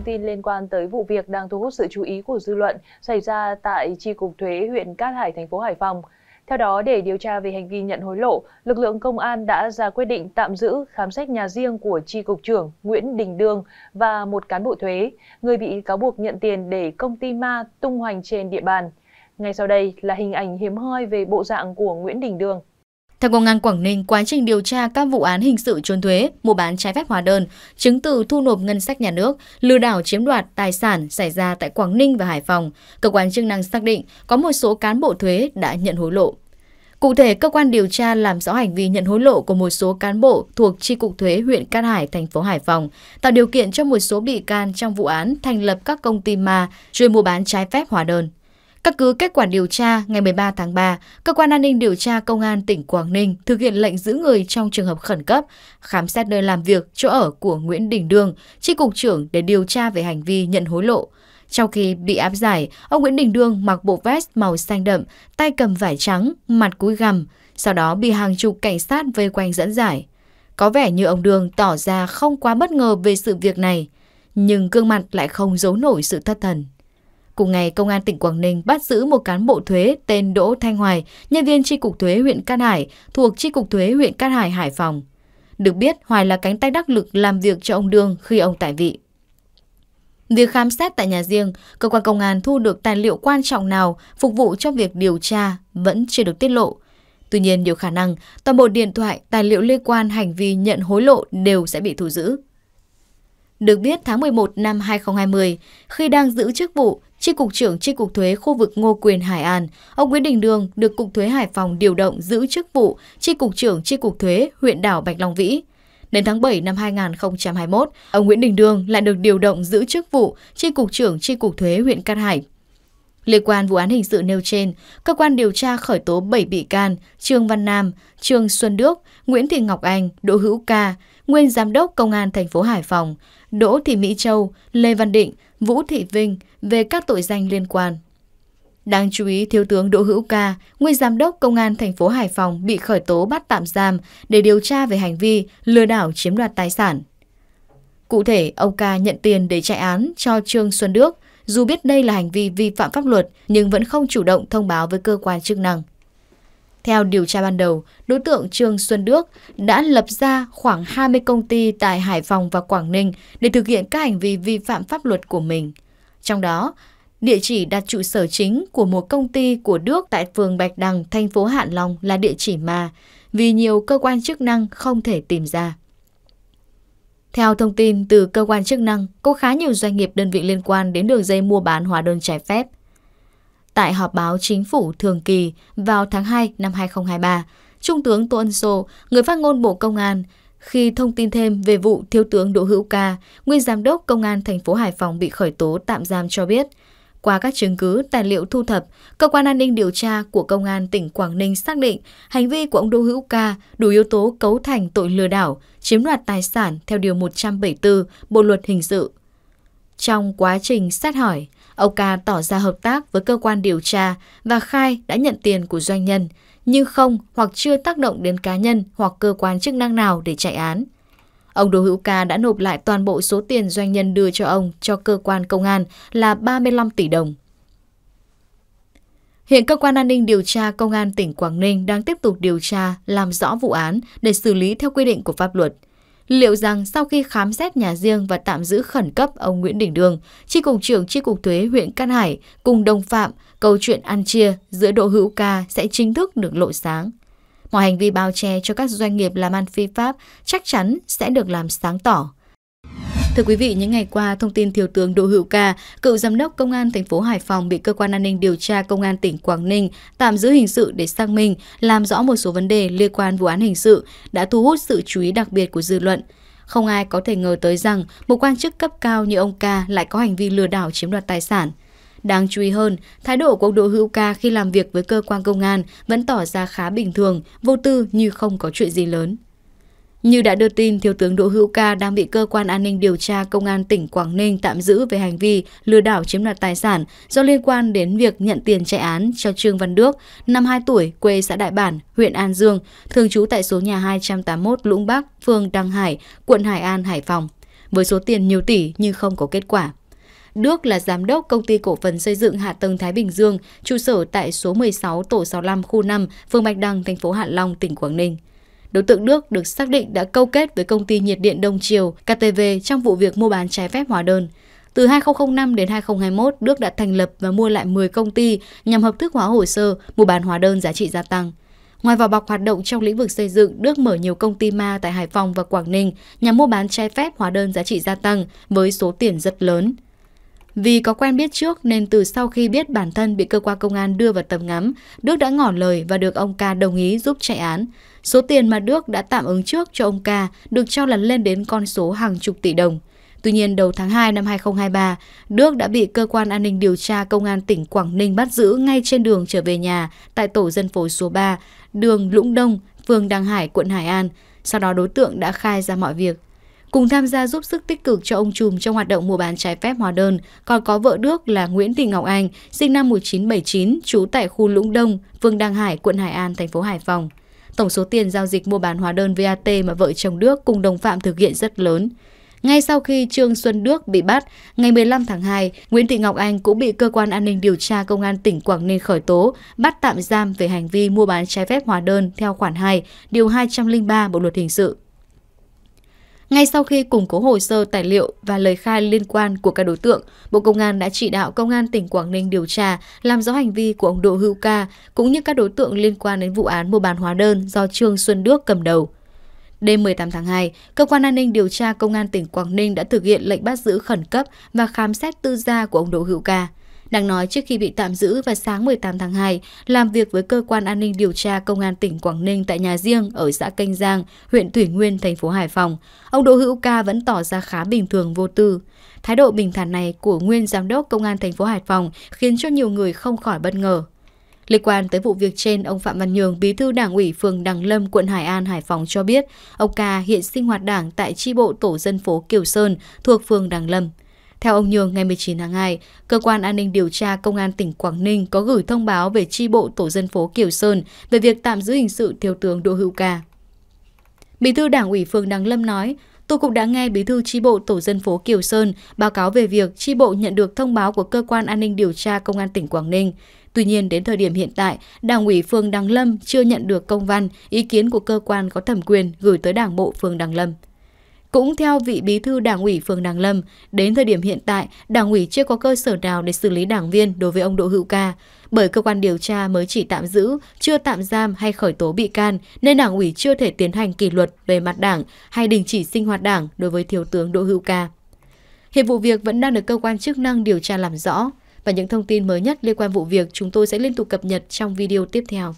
thông tin liên quan tới vụ việc đang thu hút sự chú ý của dư luận xảy ra tại Tri Cục Thuế huyện Cát Hải, thành phố Hải Phòng. Theo đó, để điều tra về hành vi nhận hối lộ, lực lượng công an đã ra quyết định tạm giữ khám xét nhà riêng của Tri Cục trưởng Nguyễn Đình Đương và một cán bộ thuế, người bị cáo buộc nhận tiền để công ty ma tung hoành trên địa bàn. Ngay sau đây là hình ảnh hiếm hoi về bộ dạng của Nguyễn Đình Đương. Theo Công an Quảng Ninh, quá trình điều tra các vụ án hình sự trốn thuế, mua bán trái phép hóa đơn, chứng từ thu nộp ngân sách nhà nước, lừa đảo chiếm đoạt tài sản xảy ra tại Quảng Ninh và Hải Phòng, cơ quan chức năng xác định có một số cán bộ thuế đã nhận hối lộ. Cụ thể, cơ quan điều tra làm rõ hành vi nhận hối lộ của một số cán bộ thuộc Tri cục Thuế huyện Cát Hải, thành phố Hải Phòng, tạo điều kiện cho một số bị can trong vụ án thành lập các công ty ma chuyên mua bán trái phép hóa đơn. Các cứ kết quả điều tra ngày 13 tháng 3, Cơ quan An ninh Điều tra Công an tỉnh Quảng Ninh thực hiện lệnh giữ người trong trường hợp khẩn cấp, khám xét nơi làm việc, chỗ ở của Nguyễn Đình Đương, tri cục trưởng để điều tra về hành vi nhận hối lộ. Trong khi bị áp giải, ông Nguyễn Đình Đương mặc bộ vest màu xanh đậm, tay cầm vải trắng, mặt cúi gằm, sau đó bị hàng chục cảnh sát vây quanh dẫn giải. Có vẻ như ông Đương tỏ ra không quá bất ngờ về sự việc này, nhưng gương mặt lại không giấu nổi sự thất thần. Cùng ngày, Công an tỉnh Quảng Ninh bắt giữ một cán bộ thuế tên Đỗ Thanh Hoài, nhân viên tri cục thuế huyện Cát Hải, thuộc tri cục thuế huyện Cát Hải, Hải Phòng. Được biết, Hoài là cánh tay đắc lực làm việc cho ông Đương khi ông tại vị. Việc khám xét tại nhà riêng, cơ quan công an thu được tài liệu quan trọng nào phục vụ cho việc điều tra vẫn chưa được tiết lộ. Tuy nhiên, nhiều khả năng toàn bộ điện thoại, tài liệu liên quan hành vi nhận hối lộ đều sẽ bị thu giữ. Được biết, tháng 11 năm 2020, khi đang giữ chức vụ Tri Cục trưởng Tri Cục Thuế khu vực Ngô Quyền Hải An, ông Nguyễn Đình Đường được Cục Thuế Hải Phòng điều động giữ chức vụ Tri Cục trưởng Tri Cục Thuế huyện đảo Bạch Long Vĩ. Đến tháng 7 năm 2021, ông Nguyễn Đình Đường lại được điều động giữ chức vụ Tri Cục trưởng Tri Cục Thuế huyện Cát Hải. Liên quan vụ án hình sự nêu trên, cơ quan điều tra khởi tố 7 bị can, Trương Văn Nam, Trương Xuân Đức, Nguyễn Thị Ngọc Anh, Đỗ Hữu Ca, nguyên giám đốc công an thành phố Hải Phòng, Đỗ Thị Mỹ Châu, Lê Văn Định, Vũ Thị Vinh về các tội danh liên quan. Đáng chú ý, Thiếu tướng Đỗ Hữu Ca, nguyên giám đốc công an thành phố Hải Phòng bị khởi tố bắt tạm giam để điều tra về hành vi lừa đảo chiếm đoạt tài sản. Cụ thể, ông Ca nhận tiền để chạy án cho Trương Xuân Đức, dù biết đây là hành vi vi phạm pháp luật nhưng vẫn không chủ động thông báo với cơ quan chức năng. Theo điều tra ban đầu, đối tượng Trương Xuân Đức đã lập ra khoảng 20 công ty tại Hải Phòng và Quảng Ninh để thực hiện các hành vi vi phạm pháp luật của mình. Trong đó, địa chỉ đặt trụ sở chính của một công ty của Đức tại phường Bạch Đằng, thành phố Hạn Long là địa chỉ mà vì nhiều cơ quan chức năng không thể tìm ra. Theo thông tin từ cơ quan chức năng, có khá nhiều doanh nghiệp đơn vị liên quan đến đường dây mua bán hóa đơn trái phép – Tại họp báo chính phủ thường kỳ vào tháng 2 năm 2023, Trung tướng Tô Ân Sô, người phát ngôn Bộ Công an, khi thông tin thêm về vụ thiếu tướng Đỗ Hữu Ca, nguyên giám đốc công an thành phố Hải Phòng bị khởi tố tạm giam cho biết, qua các chứng cứ, tài liệu thu thập, cơ quan an ninh điều tra của công an tỉnh Quảng Ninh xác định hành vi của ông Đỗ Hữu Ca đủ yếu tố cấu thành tội lừa đảo, chiếm đoạt tài sản theo điều 174 Bộ luật hình sự. Trong quá trình xét hỏi, Ông ca tỏ ra hợp tác với cơ quan điều tra và khai đã nhận tiền của doanh nhân, nhưng không hoặc chưa tác động đến cá nhân hoặc cơ quan chức năng nào để chạy án. Ông Đỗ Hữu Ca đã nộp lại toàn bộ số tiền doanh nhân đưa cho ông cho cơ quan công an là 35 tỷ đồng. Hiện cơ quan an ninh điều tra công an tỉnh Quảng Ninh đang tiếp tục điều tra, làm rõ vụ án để xử lý theo quy định của pháp luật liệu rằng sau khi khám xét nhà riêng và tạm giữ khẩn cấp ông Nguyễn Đình Đường, tri cục trưởng tri cục thuế huyện Cát Hải cùng đồng phạm, câu chuyện ăn chia giữa độ Hữu Ca sẽ chính thức được lộ sáng. Mọi hành vi bao che cho các doanh nghiệp làm ăn phi pháp chắc chắn sẽ được làm sáng tỏ. Thưa quý vị, những ngày qua, thông tin thiếu tướng Đỗ Hữu Ca, cựu giám đốc công an thành phố Hải Phòng bị cơ quan an ninh điều tra công an tỉnh Quảng Ninh tạm giữ hình sự để xác minh, làm rõ một số vấn đề liên quan vụ án hình sự đã thu hút sự chú ý đặc biệt của dư luận. Không ai có thể ngờ tới rằng một quan chức cấp cao như ông Ca lại có hành vi lừa đảo chiếm đoạt tài sản. Đáng chú ý hơn, thái độ của ông Đỗ Hữu Ca khi làm việc với cơ quan công an vẫn tỏ ra khá bình thường, vô tư như không có chuyện gì lớn. Như đã đưa tin, Thiếu tướng Đỗ Hữu Ca đang bị cơ quan an ninh điều tra Công an tỉnh Quảng Ninh tạm giữ về hành vi lừa đảo chiếm đoạt tài sản do liên quan đến việc nhận tiền chạy án cho Trương Văn Đức, năm 52 tuổi, quê xã Đại Bản, huyện An Dương, thường trú tại số nhà 281 Lũng Bắc, phường Đăng Hải, quận Hải An, Hải Phòng, với số tiền nhiều tỷ nhưng không có kết quả. Đức là giám đốc công ty cổ phần xây dựng hạ tầng Thái Bình Dương, trụ sở tại số 16 tổ 65 khu 5, phường Bạch Đằng, thành phố Hạ Long, tỉnh Quảng Ninh. Đối tượng Đức được xác định đã câu kết với công ty nhiệt điện Đông Triều KTV trong vụ việc mua bán trái phép hóa đơn. Từ 2005 đến 2021, Đức đã thành lập và mua lại 10 công ty nhằm hợp thức hóa hồ sơ, mua bán hóa đơn giá trị gia tăng. Ngoài vào bọc hoạt động trong lĩnh vực xây dựng, Đức mở nhiều công ty ma tại Hải Phòng và Quảng Ninh nhằm mua bán trái phép hóa đơn giá trị gia tăng với số tiền rất lớn. Vì có quen biết trước nên từ sau khi biết bản thân bị cơ quan công an đưa vào tầm ngắm, Đức đã ngỏ lời và được ông ca đồng ý giúp chạy án. Số tiền mà Đức đã tạm ứng trước cho ông ca được cho là lên đến con số hàng chục tỷ đồng. Tuy nhiên, đầu tháng 2 năm 2023, Đức đã bị cơ quan an ninh điều tra công an tỉnh Quảng Ninh bắt giữ ngay trên đường trở về nhà tại tổ dân phố số 3, đường Lũng Đông, phường Đăng Hải, quận Hải An. Sau đó đối tượng đã khai ra mọi việc cùng tham gia giúp sức tích cực cho ông trùm trong hoạt động mua bán trái phép hóa đơn, còn có vợ Đức là Nguyễn Thị Ngọc Anh, sinh năm 1979, trú tại khu Lũng Đông, phường Đăng Hải, quận Hải An, thành phố Hải Phòng. Tổng số tiền giao dịch mua bán hóa đơn VAT mà vợ chồng Đức cùng đồng phạm thực hiện rất lớn. Ngay sau khi Trương Xuân Đức bị bắt, ngày 15 tháng 2, Nguyễn Thị Ngọc Anh cũng bị cơ quan an ninh điều tra công an tỉnh Quảng Ninh khởi tố, bắt tạm giam về hành vi mua bán trái phép hóa đơn theo khoản 2, điều 203 Bộ luật hình sự. Ngay sau khi củng cố hồ sơ tài liệu và lời khai liên quan của các đối tượng, Bộ Công an đã chỉ đạo Công an tỉnh Quảng Ninh điều tra, làm rõ hành vi của ông Đỗ Hữu Ca cũng như các đối tượng liên quan đến vụ án mua bán hóa đơn do Trương Xuân Đức cầm đầu. Đêm 18 tháng 2, cơ quan an ninh điều tra công an tỉnh Quảng Ninh đã thực hiện lệnh bắt giữ khẩn cấp và khám xét tư gia của ông Đỗ Hữu Ca. Đang nói trước khi bị tạm giữ vào sáng 18 tháng 2, làm việc với cơ quan an ninh điều tra công an tỉnh Quảng Ninh tại nhà riêng ở xã Canh Giang, huyện Thủy Nguyên, thành phố Hải Phòng, ông Đỗ Hữu Ca vẫn tỏ ra khá bình thường vô tư. Thái độ bình thản này của nguyên giám đốc công an thành phố Hải Phòng khiến cho nhiều người không khỏi bất ngờ. Liên quan tới vụ việc trên, ông Phạm Văn Nhường, bí thư đảng ủy phường Đằng Lâm, quận Hải An, Hải Phòng cho biết, ông Ca hiện sinh hoạt đảng tại tri bộ tổ dân phố Kiều Sơn thuộc phường Đằng Lâm. Theo ông Nhường, ngày 19 tháng 2, Cơ quan An ninh Điều tra Công an tỉnh Quảng Ninh có gửi thông báo về tri bộ tổ dân phố Kiều Sơn về việc tạm giữ hình sự thiếu tướng Đỗ Hữu Ca. Bí thư Đảng ủy phường Đăng Lâm nói, Tôi cũng đã nghe bí thư tri bộ tổ dân phố Kiều Sơn báo cáo về việc tri bộ nhận được thông báo của cơ quan an ninh điều tra công an tỉnh Quảng Ninh. Tuy nhiên, đến thời điểm hiện tại, Đảng ủy phường Đăng Lâm chưa nhận được công văn, ý kiến của cơ quan có thẩm quyền gửi tới Đảng bộ phường Đăng Lâm. Cũng theo vị bí thư đảng ủy phường Đàng Lâm, đến thời điểm hiện tại, đảng ủy chưa có cơ sở nào để xử lý đảng viên đối với ông Đỗ Hữu Ca. Bởi cơ quan điều tra mới chỉ tạm giữ, chưa tạm giam hay khởi tố bị can, nên đảng ủy chưa thể tiến hành kỷ luật về mặt đảng hay đình chỉ sinh hoạt đảng đối với thiếu tướng Đỗ Hữu Ca. Hiện vụ việc vẫn đang được cơ quan chức năng điều tra làm rõ, và những thông tin mới nhất liên quan vụ việc chúng tôi sẽ liên tục cập nhật trong video tiếp theo.